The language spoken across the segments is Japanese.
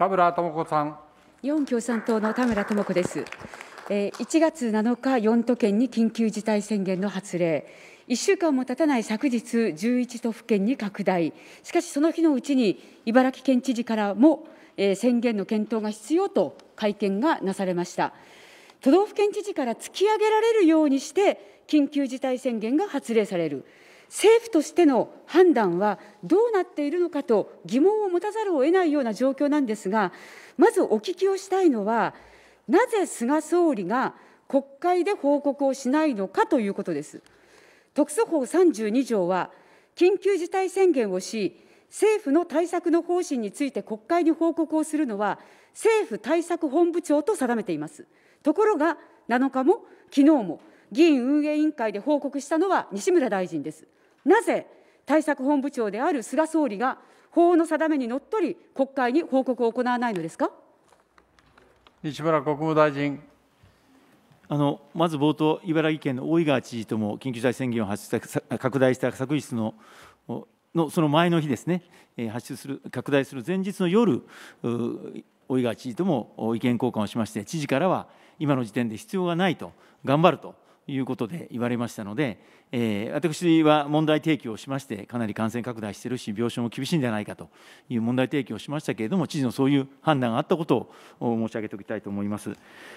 田村智子さん。日本共産党の田村智子です。え1月7日、4都県に緊急事態宣言の発令。1週間も経たない昨日、11都府県に拡大、しかしその日のうちに、茨城県知事からも、え宣言の検討が必要と会見がなされました。都道府県知事から突き上げられるようにして、緊急事態宣言が発令される。政府としての判断はどうなっているのかと疑問を持たざるを得ないような状況なんですが、まずお聞きをしたいのは、なぜ菅総理が国会で報告をしないのかということです。特措法32条は、緊急事態宣言をし、政府の対策の方針について国会に報告をするのは、政府対策本部長と定めています。ところが、7日も昨日も、議院運営委員会で報告したのは西村大臣です。なぜ対策本部長である菅総理が法の定めにのっとり、国会に報告を行わないのですか西村国務大臣。あのまず冒頭、茨城県の大井川知事とも緊急事態宣言を発出した拡大した昨日ののその前の日ですね、発出する拡大する前日の夜、大井川知事とも意見交換をしまして、知事からは、今の時点で必要がないと、頑張ると。いうことで言われましたので、えー、私は問題提起をしましてかなり感染拡大しているし病床も厳しいんじゃないかという問題提起をしましたけれども知事のそういう判断があったことを申し上げておきたいと思います。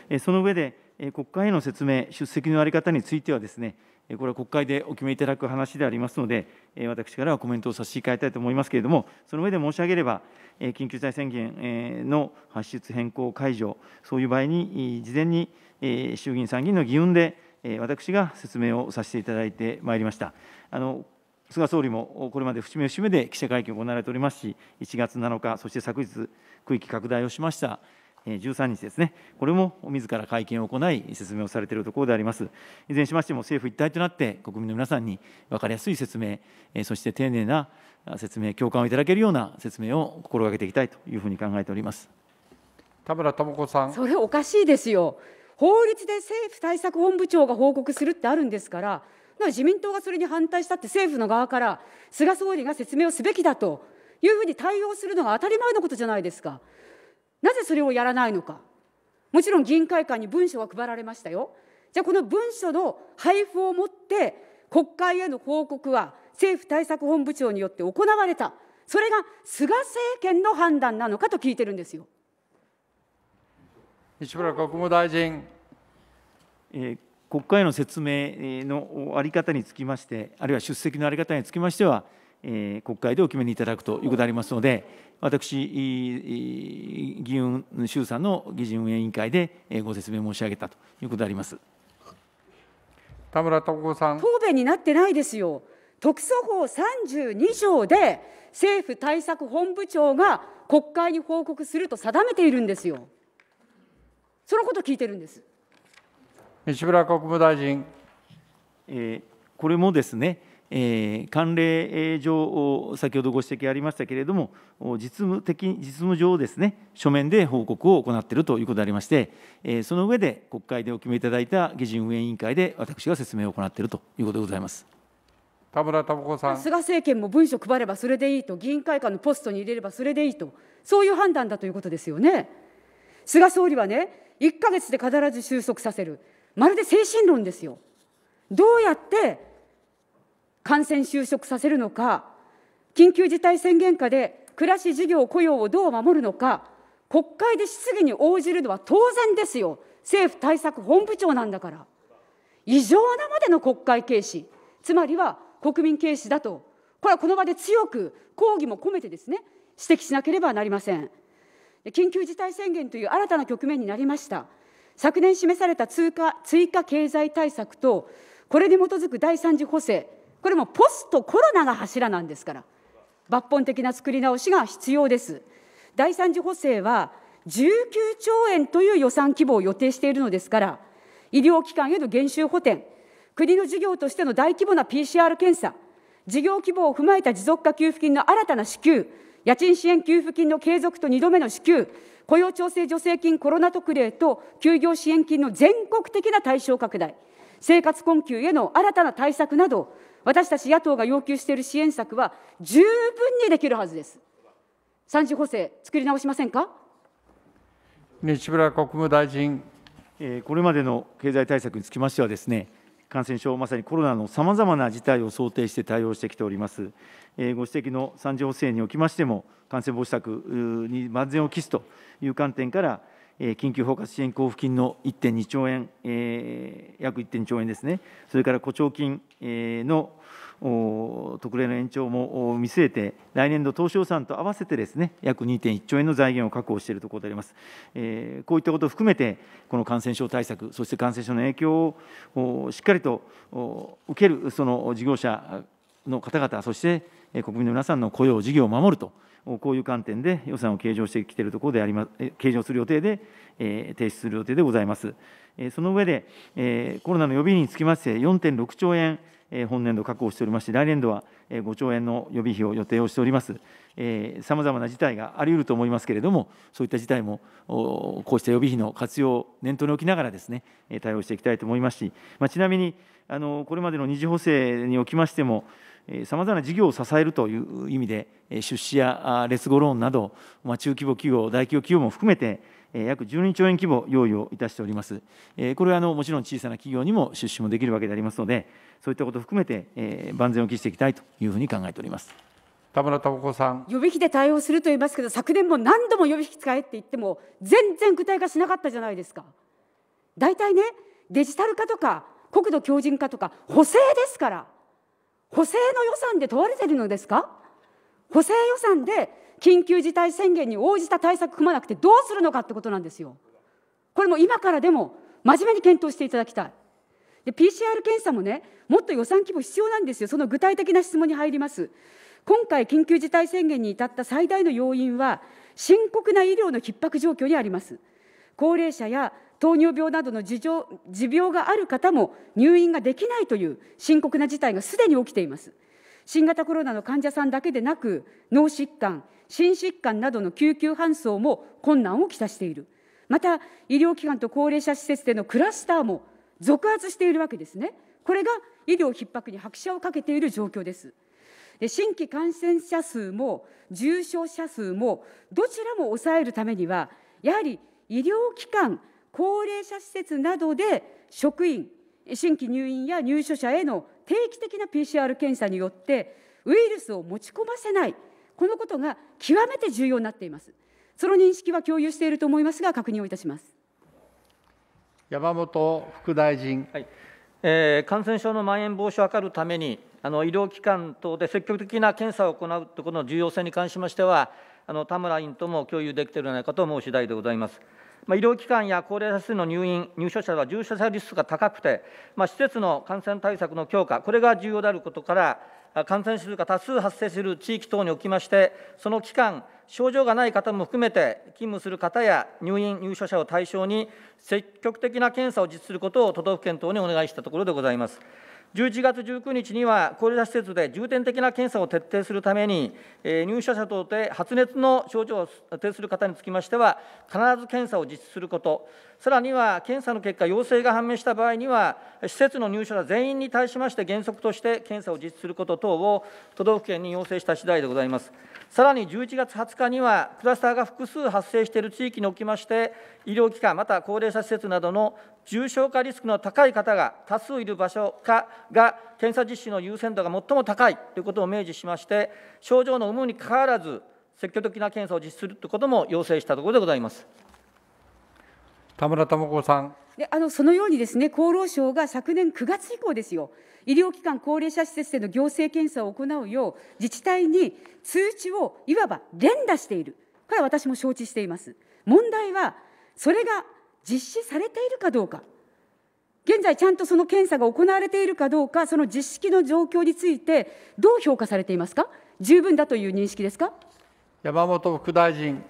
えその上で国会への説明、出席の在り方についてはですね、これは国会でお決めいただく話でありますので、私からはコメントを差し控えたいと思いますけれども、その上で申し上げれば、緊急事態宣言の発出変更解除、そういう場合に、事前に衆議院、参議院の議運で、私が説明をさせていただいてまいりました。あの菅総理もこれまで節目節目で記者会見を行われておりますし、1月7日、そして昨日、区域拡大をしました13日ですね、これも自ら会見を行い、説明をされているところであります。いずれにしましても、政府一体となって、国民の皆さんに分かりやすい説明、そして丁寧な説明、共感をいただけるような説明を心がけていきたいというふうに考えております田村智子さん。それおかしいですよ法律で政府対策本部長が報告するってあるんですから、だから自民党がそれに反対したって政府の側から菅総理が説明をすべきだというふうに対応するのが当たり前のことじゃないですか。なぜそれをやらないのか。もちろん議員会館に文書は配られましたよ。じゃあこの文書の配布をもって国会への報告は政府対策本部長によって行われた。それが菅政権の判断なのかと聞いてるんですよ。西村国務大臣。国会の説明の在り方につきまして、あるいは出席の在り方につきましては、国会でお決めにいただくということでありますので、私、議員衆参の議事運営委員会でご説明申し上げたということであります田村智子さん。答弁になってないですよ。特措法32条で政府対策本部長が国会に報告すると定めているんですよ。そのこと聞いてるんです。西村国務大臣。これもですね、慣例上、先ほどご指摘ありましたけれども、実務的、実務上ですね、書面で報告を行っているということでありまして、その上で国会でお決めいただいた議事運営委員会で、私が説明を行っているということでございます。田村智子さん菅政権も文書配ればそれでいいと、議員会館のポストに入れればそれでいいと、そういう判断だということですよね。菅総理はね、1か月で必ず収束させる、まるで精神論ですよ。どうやって感染収束させるのか、緊急事態宣言下で暮らし、事業、雇用をどう守るのか、国会で質疑に応じるのは当然ですよ。政府対策本部長なんだから。異常なまでの国会軽視、つまりは国民軽視だと、これはこの場で強く抗議も込めてですね、指摘しなければなりません。緊急事態宣言という新たな局面になりました。昨年示された追加追加経済対策と、これに基づく第3次補正、これもポストコロナが柱なんですから、抜本的な作り直しが必要です。第3次補正は、19兆円という予算規模を予定しているのですから、医療機関への減収補填、国の事業としての大規模な PCR 検査、事業規模を踏まえた持続化給付金の新たな支給、家賃支援給付金の継続と2度目の支給、雇用調整助成金コロナ特例と休業支援金の全国的な対象拡大、生活困窮への新たな対策など、私たち野党が要求している支援策は十分にできるはずです。三次補正、作り直しませんか西村国務大臣。これまでの経済対策につきましてはですね、感染症、まさにコロナのさまざまな事態を想定して対応してきております。えご指摘の3次補正におきましても、感染防止策に万全を期すという観点から、え緊急包括支援交付金の1.2兆円、約1.2兆円ですね、それから補償金の特例の延長も見据えて、来年度当初予算と合わせてですね、約2.1兆円の財源を確保しているところであります。えー、こういったことを含めて、この感染症対策、そして感染症の影響をしっかりと受ける、その事業者の方々、そして国民の皆さんの雇用、事業を守ると、こういう観点で予算を計上してきているところであります、計上する予定で、提出する予定でございます。その上で、コロナの予備費につきまして、4.6兆円、本年度確保しておりまして、来年度は5兆円の予備費を予定をしております。さまざまな事態がありうると思いますけれども、そういった事態も、こうした予備費の活用を念頭に置きながらですね、対応していきたいと思いますし、ちなみに、これまでの二次補正におきましても、さまざまな事業を支えるという意味で、出資や劣後ローンなど、中規模企業、大企業企業も含めて、約12兆円規模用意をいたしております。これはあのもちろん小さな企業にも出資もできるわけでありますので、そういったことを含めて万全を期していきたいというふうに考えております。田村智子さん予備費で対応すると言いますけど、昨年も何度も予備費使えって言っても、全然具体化しなかったじゃないですか。大体ね、デジタル化とか、国土強靭化とか、補正ですから。補正の予算で問われているのですか補正予算で緊急事態宣言に応じた対策組まなくてどうするのかってことなんですよ。これも今からでも真面目に検討していただきたい。で、PCR 検査もね、もっと予算規模必要なんですよ。その具体的な質問に入ります。今回、緊急事態宣言に至った最大の要因は、深刻な医療の逼迫状況にあります。高齢者や糖尿病などの事情持病がある方も入院ができないという深刻な事態がすでに起きています。新型コロナの患者さんだけでなく、脳疾患、心疾患などの救急搬送も困難をきたしている。また、医療機関と高齢者施設でのクラスターも続発しているわけですね。これが医療逼迫に拍車をかけている状況です。で新規感染者数も重症者数もどちらも抑えるためには、やはり医療機関、高齢者施設などで職員、新規入院や入所者への定期的な PCR 検査によってウイルスを持ち込ませない、このことが極めて重要になっています。その認識は共有していると思いますが、確認をいたします山本副大臣、はいえー、感染症のまん延防止を図るために、あの医療機関等で積極的な検査を行うとことの重要性に関しましては、あの田村委員とも共有できているのではないかと思う次第でございます。まあ、医療機関や高齢者施設の入院、入所者は重症者リスクが高くて、まあ、施設の感染対策の強化、これが重要であることから、感染するが多数発生する地域等におきまして、その期間、症状がない方も含めて、勤務する方や入院・入所者を対象に、積極的な検査を実施することを都道府県等にお願いしたところでございます。11月19日には、高齢者施設で重点的な検査を徹底するために、入所者等で発熱の症状を呈する方につきましては、必ず検査を実施すること、さらには検査の結果、陽性が判明した場合には、施設の入所者全員に対しまして、原則として検査を実施すること等を都道府県に要請した次第でございます。さらに11月20日には、クラスターが複数発生している地域におきまして、医療機関、また高齢者施設などの重症化リスクの高い方が多数いる場所かが、検査実施の優先度が最も高いということを明示しまして、症状の有無にかかわらず、積極的な検査を実施するということも要請したところでございます。田村智子さん。であのそのようにですね、厚労省が昨年9月以降ですよ、医療機関、高齢者施設での行政検査を行うよう、自治体に通知をいわば連打している、これは私も承知しています。問題は、それが実施されているかどうか、現在、ちゃんとその検査が行われているかどうか、その実施の状況について、どう評価されていますか、十分だという認識ですか。山本副大臣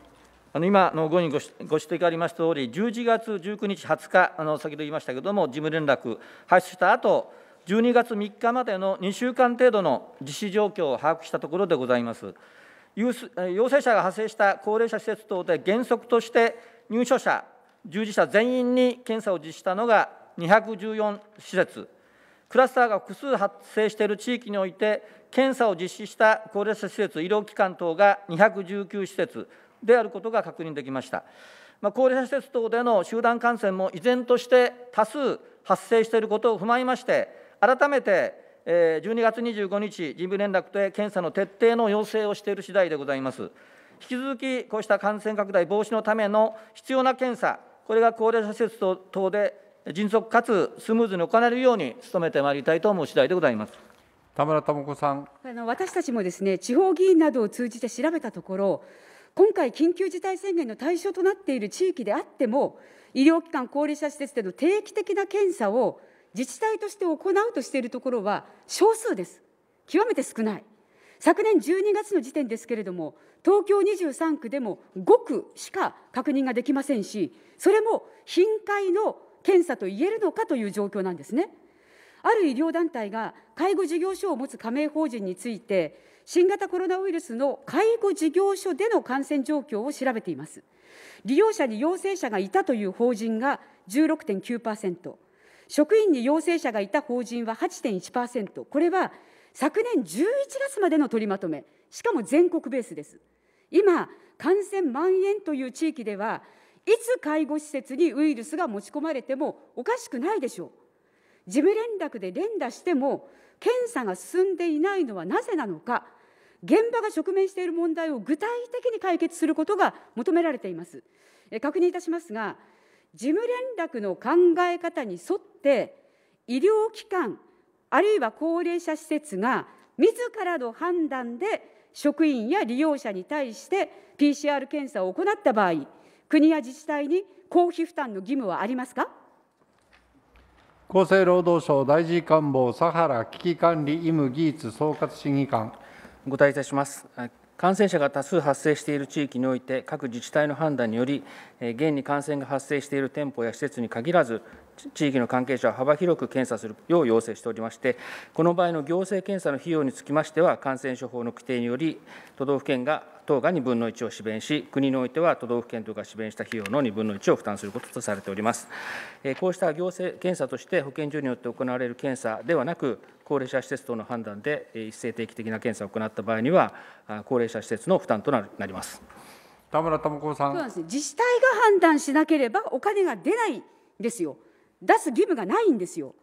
あの今ご委員ご指摘ありましたとおり、11月19日、20日、あの先ほど言いましたけれども、事務連絡発出した後12月3日までの2週間程度の実施状況を把握したところでございます。陽性者が発生した高齢者施設等で原則として入所者、従事者全員に検査を実施したのが214施設、クラスターが複数発生している地域において、検査を実施した高齢者施設、医療機関等が219施設、であることが確認できました、まあ、高齢者施設等での集団感染も依然として多数発生していることを踏まえまして改めて12月25日、人民連絡で検査の徹底の要請をしている次第でございます。引き続き、こうした感染拡大防止のための必要な検査、これが高齢者施設等で迅速かつスムーズに行えるように努めてまいりたいと思う次第でございます。田村智子さんあの私たちもですね地方議員などを通じて調べたところ、今回、緊急事態宣言の対象となっている地域であっても、医療機関、高齢者施設での定期的な検査を自治体として行うとしているところは少数です。極めて少ない。昨年12月の時点ですけれども、東京23区でも5区しか確認ができませんし、それも頻回の検査と言えるのかという状況なんですね。ある医療団体が介護事業所を持つ加盟法人について、新型コロナウイルスの介護事業所での感染状況を調べています。利用者に陽性者がいたという法人が16.9%、職員に陽性者がいた法人は8.1%、これは昨年11月までの取りまとめ、しかも全国ベースです。今、感染蔓延という地域では、いつ介護施設にウイルスが持ち込まれてもおかしくないでしょう。事務連絡で連打しても、検査が進んでいないのはなぜなのか現場が直面している問題を具体的に解決することが求められていますえ確認いたしますが事務連絡の考え方に沿って医療機関あるいは高齢者施設が自らの判断で職員や利用者に対して PCR 検査を行った場合国や自治体に公費負担の義務はありますか厚生労働省大臣官房佐原危機管理医務技術総括審議官お答えいたします感染者が多数発生している地域において各自治体の判断により現に感染が発生している店舗や施設に限らず地域の関係者は幅広く検査するよう要請しておりまして、この場合の行政検査の費用につきましては、感染症法の規定により、都道府県が等が2分の1を支弁し、国においては都道府県等が支弁した費用の2分の1を負担することとされております。こうした行政検査として、保健所によって行われる検査ではなく、高齢者施設等の判断で一斉定期的な検査を行った場合には、高齢者施設の負担となります。田村智子さん、そうなんです、ね、自治体が判断しなければお金が出ないんですよ、出す義務がないんですよ。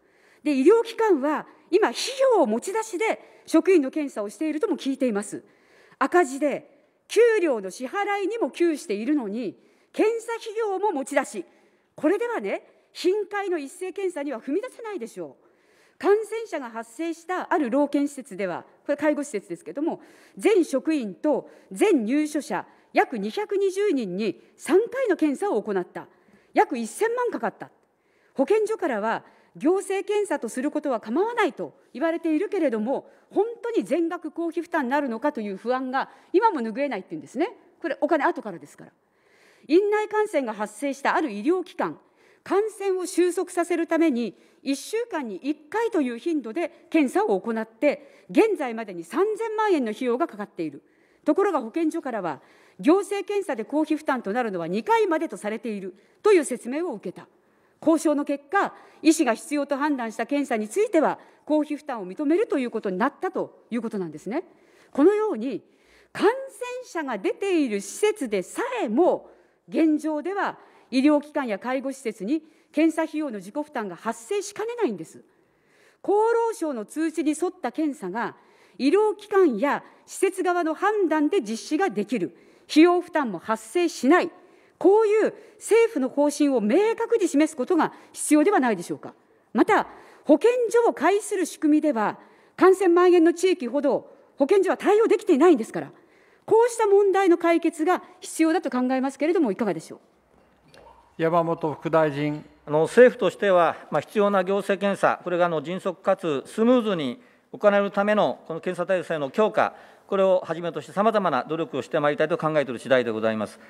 で医療機関は今、費用を持ち出しで職員の検査をしているとも聞いています。赤字で給料の支払いにも給しているのに検査費用も持ち出しこれではね頻回の一斉検査には踏み出せないでしょう。感染者が発生したある老健施設では、これ、介護施設ですけれども、全職員と全入所者約220人に3回の検査を行った、約1000万かかった、保健所からは行政検査とすることは構わないと言われているけれども、本当に全額公費負担になるのかという不安が今も拭えないっていうんですね。これ、お金後からですから。院内感染が発生したある医療機関、感染を収束させるために、1週間に1回という頻度で検査を行って、現在までに3000万円の費用がかかっている。ところが保健所からは、行政検査で公費負担となるのは2回までとされているという説明を受けた。交渉の結果、医師が必要と判断した検査については、公費負担を認めるということになったということなんですね。このように、感染者が出ている施設でさえも、現状では医療機関や介護施設に検査費用の自己負担が発生しかねないんです。厚労省の通知に沿った検査が、医療機関や施設側の判断で実施ができる、費用負担も発生しない、こういう政府の方針を明確に示すことが必要ではないでしょうか。また、保健所を介する仕組みでは、感染蔓延の地域ほど保健所は対応できていないんですから、こうした問題の解決が必要だと考えますけれども、いかがでしょう。山本副大臣あの政府としては、まあ、必要な行政検査、これがあの迅速かつスムーズに行えるためのこの検査体制の強化、これをはじめとしてさまざまな努力をしてまいりたいと考えている次第でございます。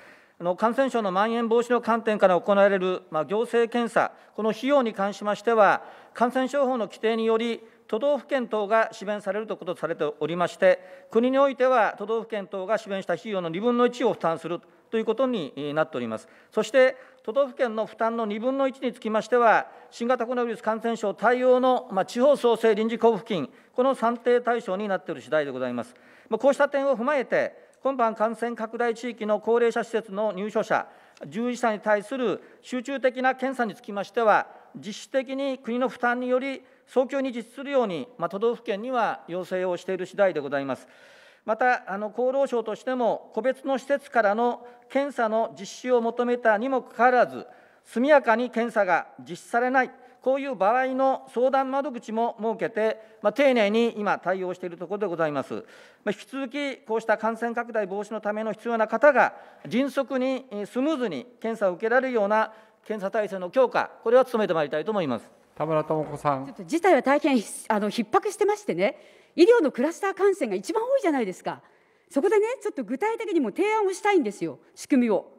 あの感染症のまん延防止の観点から行われる、まあ、行政検査、この費用に関しましては、感染症法の規定により、都道府県等が支弁されるということとされておりまして、国においては都道府県等が支弁した費用の2分の1を負担するということになっております。そして都道府県の負担の2分の1につきましては、新型コロナウイルス感染症対応の、まあ、地方創生臨時交付金、この算定対象になっている次第でございます。まこうした点を踏まえて、今般、感染拡大地域の高齢者施設の入所者、従事者に対する集中的な検査につきましては、実質的に国の負担により、早急に実施するように、まあ、都道府県には要請をしている次第でございます。またあの、厚労省としても、個別の施設からの検査の実施を求めたにもかかわらず、速やかに検査が実施されないこういう場合の相談窓口も設けて、まあ、丁寧に今、対応しているところでございます。まあ、引き続き、こうした感染拡大防止のための必要な方が、迅速にスムーズに検査を受けられるような検査体制の強化、これは努めてまいりたいと思います。田村智子さん。ちょっと事態は大変あの逼迫してましてね、医療のクラスター感染が一番多いじゃないですか。そこでね、ちょっと具体的にも提案をしたいんですよ、仕組みを。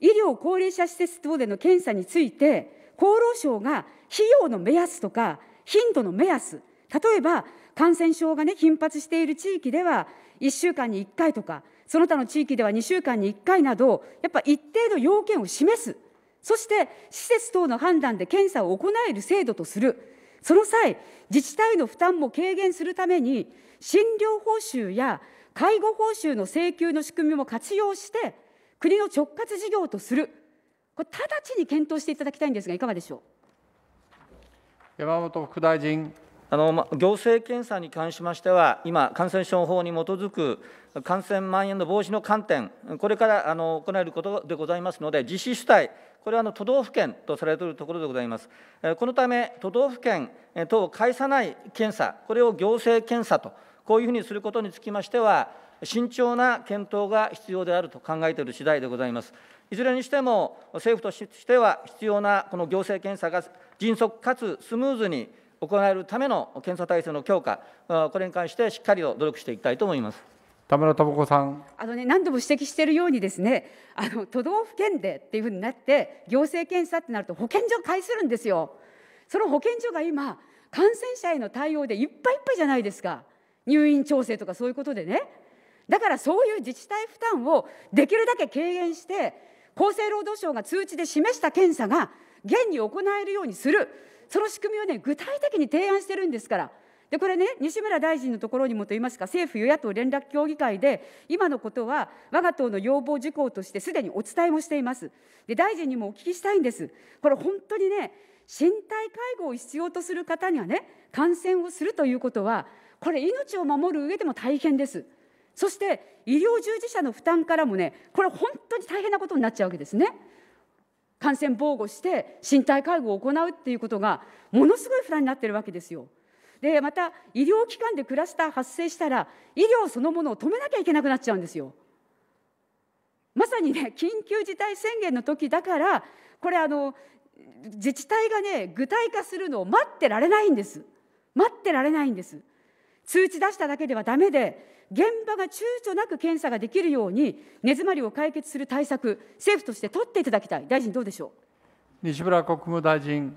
医療高齢者施設等での検査について、厚労省が費用の目安とか、頻度の目安、例えば感染症がね、頻発している地域では、1週間に1回とか、その他の地域では2週間に1回など、やっぱ一定の要件を示す、そして施設等の判断で検査を行える制度とする、その際、自治体の負担も軽減するために、診療報酬や介護報酬の請求の仕組みも活用して、国の直轄事業とする。これ直ちに検討していただきたいんですが、いかがでしょう山本副大臣。あのま、行政検査に関しましては、今、感染症法に基づく感染蔓延の防止の観点、これからあの行えることでございますので、実施主体、これはあの都道府県とされているところでございます。このため、都道府県等を介さない検査、これを行政検査と、こういうふうにすることにつきましては、慎重な検討が必要であると考えている次第でございます。いずれにしても政府としては必要なこの行政検査が迅速かつスムーズに行えるための検査体制の強化、これに関してしっかりと努力していきたいと思います。田村智子さんあの、ね、何度も指摘しているようにですねあの都道府県でっていうふうになって行政検査ってなると保健所を介するんですよ。その保健所が今感染者への対応でいっぱいいっぱいじゃないですか入院調整とかそういうことでねだからそういう自治体負担をできるだけ軽減して厚生労働省が通知で示した検査が現に行えるようにする、その仕組みをね、具体的に提案してるんですから。でこれね、西村大臣のところにもといいますか、政府与野党連絡協議会で、今のことは我が党の要望事項として、すでにお伝えもしています。で、大臣にもお聞きしたいんです。これ、本当にね、身体介護を必要とする方にはね、感染をするということは、これ、命を守る上でも大変です。そして医療従事者の負担からもね、これ、本当に大変なことになっちゃうわけですね。感染防護して身体介護を行うっていうことが、ものすごい負担になってるわけですよ。で、また医療機関でクラスター発生したら、医療そのものを止めなきゃいけなくなっちゃうんですよ。まさにね、緊急事態宣言の時だから、これあの、自治体がね、具体化するのを待ってられないんです。待ってられないんです。通知出しただけではだめで、現場が躊躇なく検査ができるように、根詰まりを解決する対策、政府として取っていただきたい、大臣、どうでしょう西村国務大臣。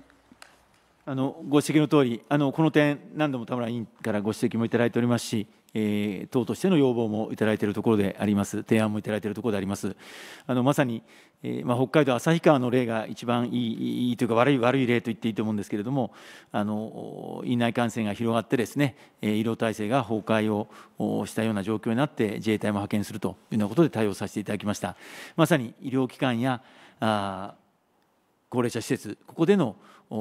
あのご指摘のおりあり、この点、何度も田村委員からご指摘もいただいておりますし、えー、党としての要望もいただいているところであります、提案もいただいているところであります。あのまさに、えーまあ、北海道旭川の例が一番いいいいというか悪い悪い例と言っていいと思うんですけれどもあの院内感染が広がってですね、えー、医療体制が崩壊をしたような状況になって自衛隊も派遣するというようなことで対応させていただきましたまさに医療機関やあ高齢者施設ここでの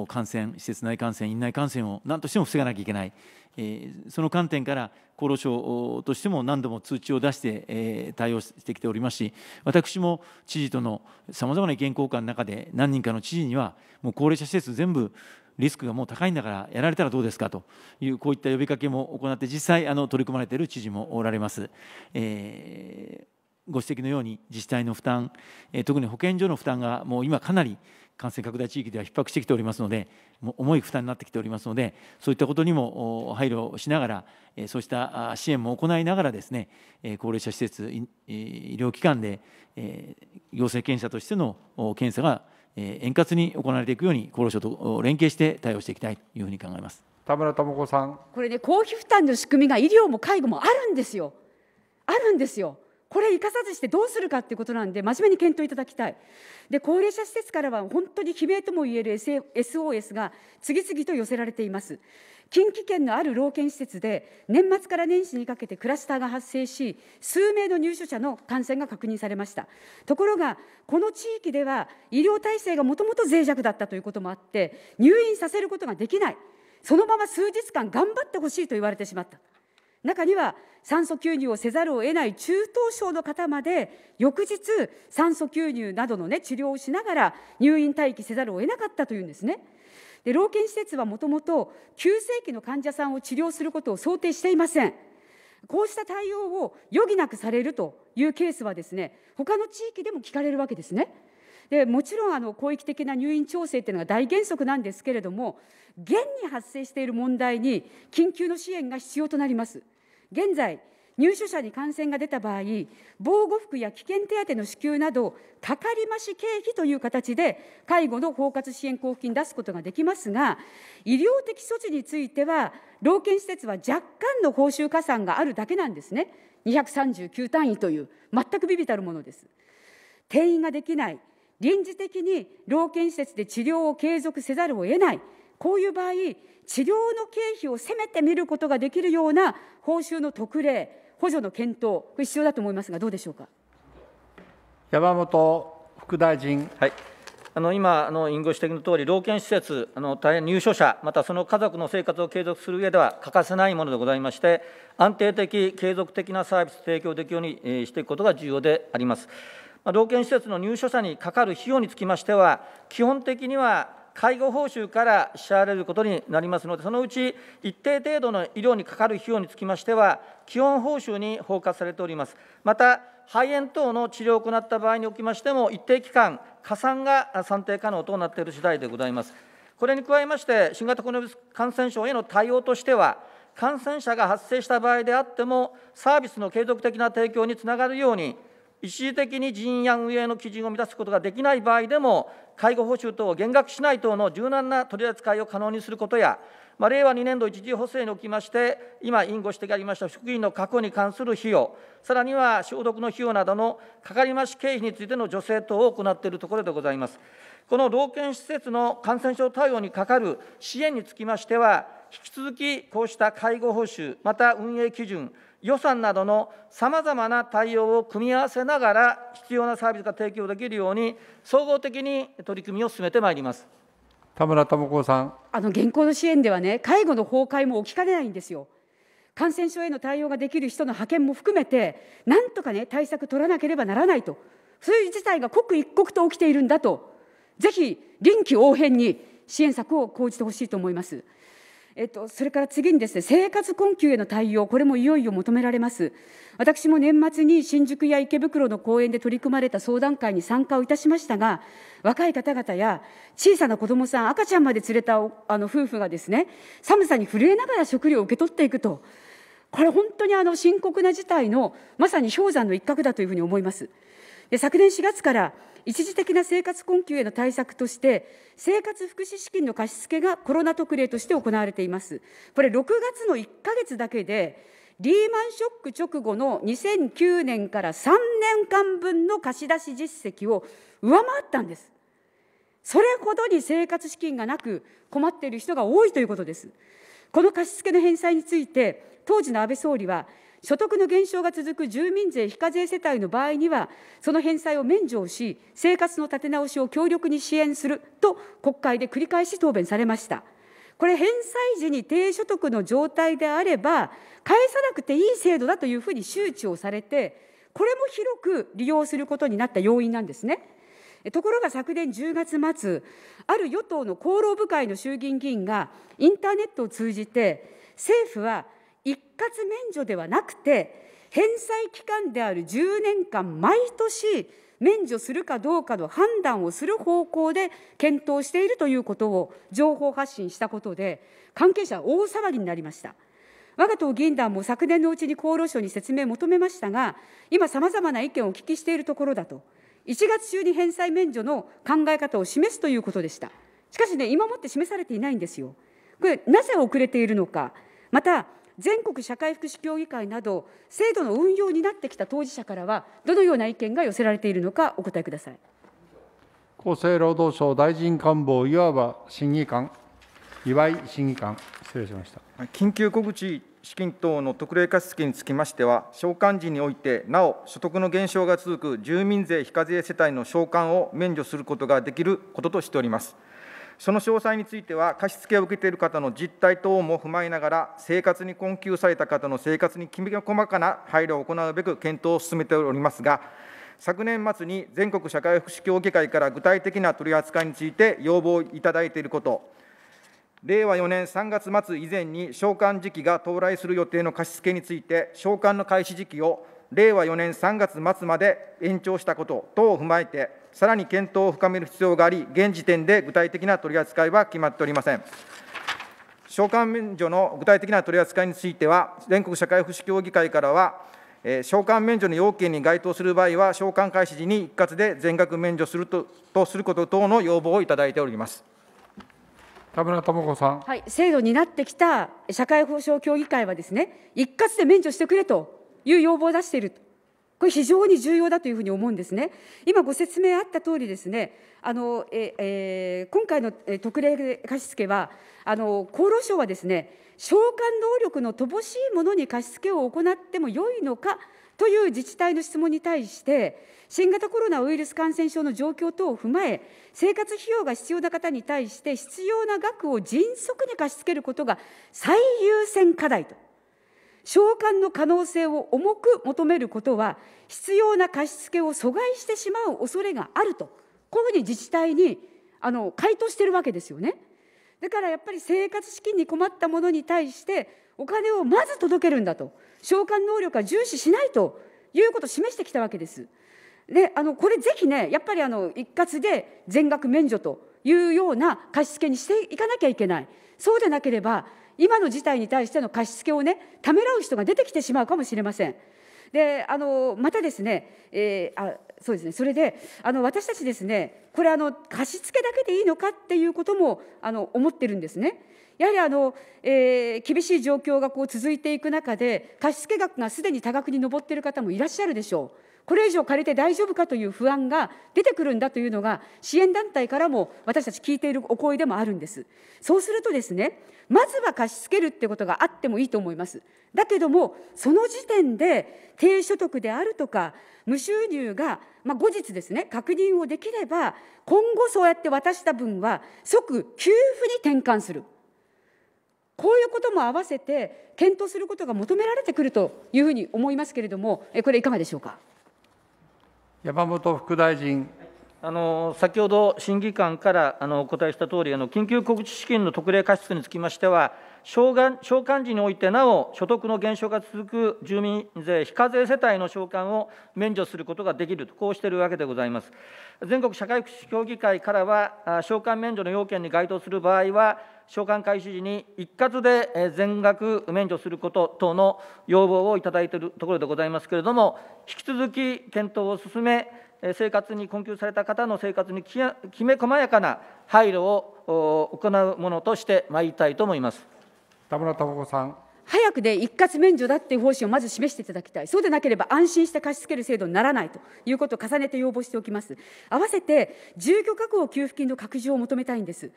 感染施設内感染院内感染を何としても防がなきゃいけない、えー、その観点から厚労省としても何度も通知を出して、えー、対応してきておりますし私も知事とのさまざまな意見交換の中で何人かの知事にはもう高齢者施設全部リスクがもう高いんだからやられたらどうですかというこういった呼びかけも行って実際あの取り組まれている知事もおられます。えーご指摘のように自治体の負担、え特に保健所の負担がもう今かなり感染拡大地域では逼迫してきておりますので、もう重い負担になってきておりますので、そういったことにも配慮しながら、そうした支援も行いながらですね、高齢者施設、医療機関で陽性検査としての検査が円滑に行われていくように、厚労省と連携して対応していきたいというふうに考えます。田村智子さん。これね、公費負担の仕組みが医療も介護もあるんですよ。あるんですよ。これ生かさずしてどうするかっていうことなんで真面目に検討いただきたいで高齢者施設からは本当に悲鳴ともいえる SOS が次々と寄せられています近畿圏のある老健施設で年末から年始にかけてクラスターが発生し数名の入所者の感染が確認されましたところがこの地域では医療体制がもともと脆弱だったということもあって入院させることができないそのまま数日間頑張ってほしいと言われてしまった中には酸素吸入をせざるを得ない中等症の方まで翌日酸素吸入などの、ね、治療をしながら入院待機せざるを得なかったというんですね。で老健施設はもともと急性期の患者さんを治療することを想定していません。こうした対応を余儀なくされるというケースはですね他の地域でも聞かれるわけですね。でもちろんあの広域的な入院調整というのが大原則なんですけれども現に発生している問題に緊急の支援が必要となります。現在、入所者に感染が出た場合、防護服や危険手当の支給など、かかり増し経費という形で、介護の包括支援交付金出すことができますが、医療的措置については、老健施設は若干の報酬加算があるだけなんですね、239単位という、全く微々たるものです。転院ができない、臨時的に老健施設で治療を継続せざるを得ない、こういう場合、治療の経費をせめて見ることができるような報酬の特例、補助の検討、これ必要だと思いますが、どうでしょうか山本副大臣。はいあの今あの、委員ご指摘のとおり、老健施設、あの大変入所者、またその家族の生活を継続する上では欠かせないものでございまして、安定的、継続的なサービス提供できるようにしていくことが重要であります。老健施設の入所者にかかる費用につきましては、基本的には介護報酬から支払われることになりますので、そのうち一定程度の医療にかかる費用につきましては、基本報酬に包括されております。また、肺炎等の治療を行った場合におきましても、一定期間、加算が算定可能となっている次第でございます。これに加えまして、新型コロナウイルス感染症への対応としては、感染者が発生した場合であっても、サービスの継続的な提供につながるように、一時的に人員や運営の基準を満たすことができない場合でも、介護報酬等を減額しない等の柔軟な取り扱いを可能にすることや、まあ、令和2年度一時補正におきまして、今、委員ご指摘がありました職員の確保に関する費用、さらには消毒の費用などのかかり増し経費についての助成等を行っているところでございます。この老健施設の感染症対応にかかる支援につきましては、引き続きこうした介護報酬、また運営基準、予算などのさまざまな対応を組み合わせながら、必要なサービスが提供できるように、総合的に取り組みを進めてまいります。田村智子さんあの現行の支援ではね、介護の崩壊も起きかねないんですよ。感染症への対応ができる人の派遣も含めて、なんとかね、対策取らなければならないと、そういう事態が刻一刻と起きているんだと、ぜひ臨機応変に支援策を講じてほしいと思います。えっと、それから次にですね、生活困窮への対応、これもいよいよ求められます。私も年末に新宿や池袋の公園で取り組まれた相談会に参加をいたしましたが、若い方々や小さな子どもさん、赤ちゃんまで連れたあの夫婦がですね、寒さに震えながら食料を受け取っていくと、これ本当にあの深刻な事態の、まさに氷山の一角だというふうに思います。で昨年4月から一時的な生活困窮への対策として、生活福祉資金の貸付がコロナ特例として行われています。これ、6月の1か月だけで、リーマンショック直後の2009年から3年間分の貸し出し実績を上回ったんです。それほどに生活資金がなく困っている人が多いということです。この貸付の返済について、当時の安倍総理は、所得の減少が続く住民税非課税世帯の場合には、その返済を免除をし、生活の立て直しを強力に支援すると、国会で繰り返し答弁されました。これ、返済時に低所得の状態であれば、返さなくていい制度だというふうに周知をされて、これも広く利用することになった要因なんですね。ところが昨年10月末、ある与党の厚労部会の衆議院議員が、インターネットを通じて、政府は一括免除ではなくて、返済期間である10年間、毎年免除するかどうかの判断をする方向で検討しているということを情報発信したことで、関係者、大騒ぎになりました。我が党議員団も昨年のうちに厚労省に説明を求めましたが、今、さまざまな意見をお聞きしているところだと、1月中に返済免除の考え方を示すということでした。しかしね、今もって示されていないんですよ。これ、なぜ遅れているのか、また、全国社会福祉協議会など、制度の運用になってきた当事者からは、どのような意見が寄せられているのか、お答えください厚生労働省大臣官房、いわば審議官、岩井審議官、失礼しました。緊急小口資金等の特例貸付につきましては、償還時において、なお所得の減少が続く住民税非課税世帯の償還を免除することができることとしております。その詳細については、貸付を受けている方の実態等も踏まえながら、生活に困窮された方の生活にきめ細かな配慮を行うべく検討を進めておりますが、昨年末に全国社会福祉協議会から具体的な取り扱いについて要望をいただいていること、令和4年3月末以前に償還時期が到来する予定の貸付について、償還の開始時期を令和4年3月末まで延長したこと等を踏まえて、さらに検討を深める必要があり、現時点で具体的な取り扱いは決まっておりません。償還免除の具体的な取り扱いについては、全国社会福祉協議会からは、え喚償還免除の要件に該当する場合は、償還開始時に一括で全額免除するととすること等の要望をいただいております。田村智子さん、はい、制度になってきた社会保障協議会はですね、一括で免除してくれという要望を出しているこれ非常に重要だというふうに思うんですね。今ご説明あった通りですね、あのええー、今回の特例貸付はあの、厚労省はですね、償還能力の乏しいものに貸付を行ってもよいのかという自治体の質問に対して、新型コロナウイルス感染症の状況等を踏まえ、生活費用が必要な方に対して、必要な額を迅速に貸し付けることが最優先課題と。償還の可能性を重く求めることは、必要な貸付を阻害してしまう恐れがあると、こういうふうに自治体にあの回答してるわけですよね。だからやっぱり生活資金に困った者に対して、お金をまず届けるんだと、償還能力は重視しないということを示してきたわけです。であのこれぜひね、やっぱりあの一括で全額免除というような貸付にしていかなきゃいけない、そうでなければ、今の事態に対しての貸し付けをね、ためらう人が出てきてしまうかもしれません。であのまたですね、えー、あそうですね、それであの私たちですね、これあの、貸し付けだけでいいのかっていうこともあの思ってるんですね。やはりあの、えー、厳しい状況がこう続いていく中で、貸付額がすでに多額に上っている方もいらっしゃるでしょう。これ以上借りて大丈夫かという不安が出てくるんだというのが、支援団体からも私たち聞いているお声でもあるんです。そうするとですね、まずは貸し付けるってことがあってもいいと思います。だけども、その時点で低所得であるとか、無収入が、まあ、後日ですね、確認をできれば、今後そうやって渡した分は即給付に転換する。こういうことも合わせて検討することが求められてくるというふうに思いますけれども、これいかがでしょうか。山本副大臣。あの先ほど審議官からあのお答えしたとおりあの、緊急小口資金の特例貸付につきましては、償還償還時においてなお所得の減少が続く住民税非課税世帯の償還を免除することができると、こうしているわけでございます。全国社会福祉協議会からは、償還免除の要件に該当する場合は、償還開始時に一括で全額免除すること等の要望をいただいているところでございますけれども、引き続き検討を進め、生活に困窮された方の生活にきめ細やかな配慮を行うものとしてまいりたいと思います田村智子さん。早くで一括免除だっていう方針をまず示していただきたい、そうでなければ安心して貸し付ける制度にならないということを重ねて要望しておきます。併せて、住居確保給付金の拡充を求めたいんです。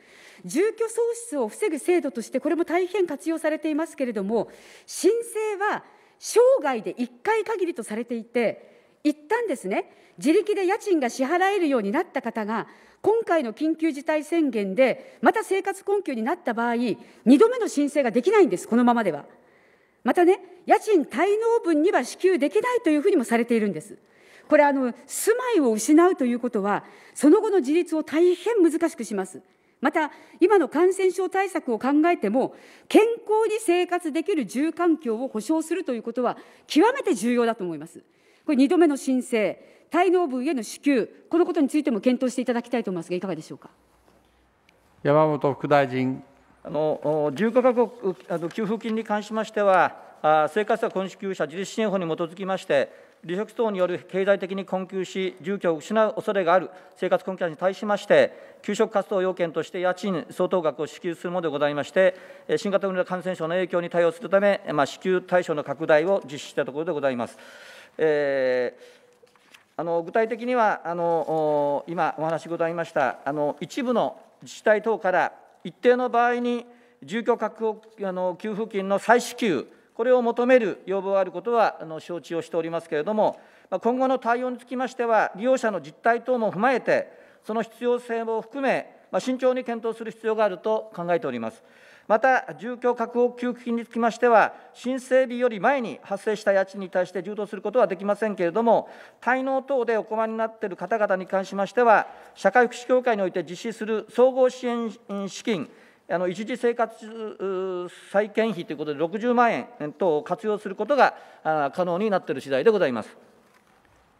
住居喪失を防ぐ制度として、これも大変活用されていますけれども、申請は生涯で1回限りとされていて、一旦ですね、自力で家賃が支払えるようになった方が、今回の緊急事態宣言で、また生活困窮になった場合、2度目の申請ができないんです、このままでは。またね、家賃滞納分には支給できないというふうにもされているんです。これあの、住まいを失うということは、その後の自立を大変難しくします。また、今の感染症対策を考えても、健康に生活できる住環境を保障するということは、極めて重要だと思います。これ、2度目の申請、滞納分への支給、このことについても検討していただきたいと思いますが、いかがでしょうか。山本副大臣。あの重価格あの給付金に関しましては、あ生活者困窮者自立支援法に基づきまして、離職等による経済的に困窮し、住居を失う恐れがある生活困窮者に対しまして、給食活動要件として家賃相当額を支給するものでございまして、新型コロナ感染症の影響に対応するため、まあ、支給対象の拡大を実施したところでございます。えーあの具体的にはあの今お話ございましたあの一部の自治体等から一定の場合に住居確保あの給付金の再支給、これを求める要望があることはあの承知をしておりますけれども、今後の対応につきましては、利用者の実態等も踏まえて、その必要性も含め、慎重に検討する必要があると考えております。また、住居確保給付金につきましては、申請日より前に発生した家賃に対して充当することはできませんけれども、滞納等でお困りになっている方々に関しましては、社会福祉協会において実施する総合支援資金、あの一時生活再建費ということで、60万円等を活用することが可能になっている次第でございます。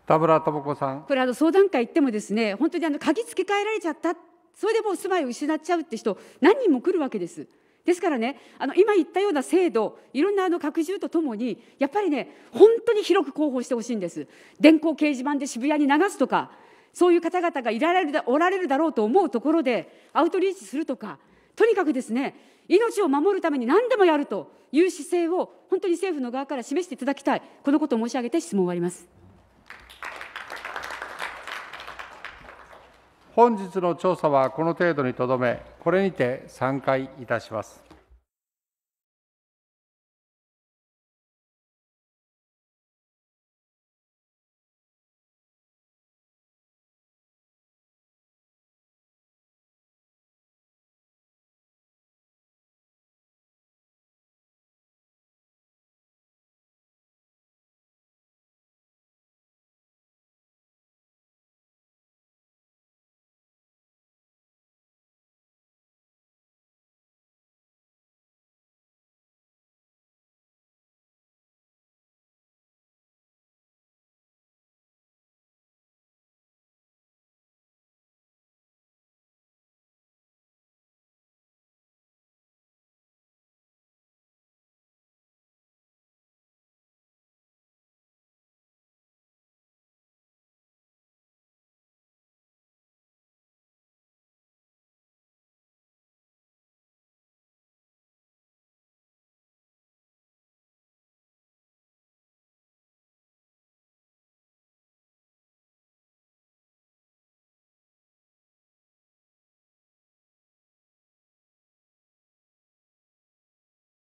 田村智子さんこれあの相談会行ってもですね本当にあの鍵付け替えられちゃったそれでもう住まいを失っちゃうって人何人も来るわけですですからねあの今言ったような制度いろんなあの拡充とともにやっぱりね本当に広く広報してほしいんです電光掲示板で渋谷に流すとかそういう方々がいられるおられるだろうと思うところでアウトリーチするとかとにかくですね命を守るために何でもやるという姿勢を本当に政府の側から示していただきたいこのことを申し上げて質問を終わります。本日の調査はこの程度にとどめ、これにて散会いたします。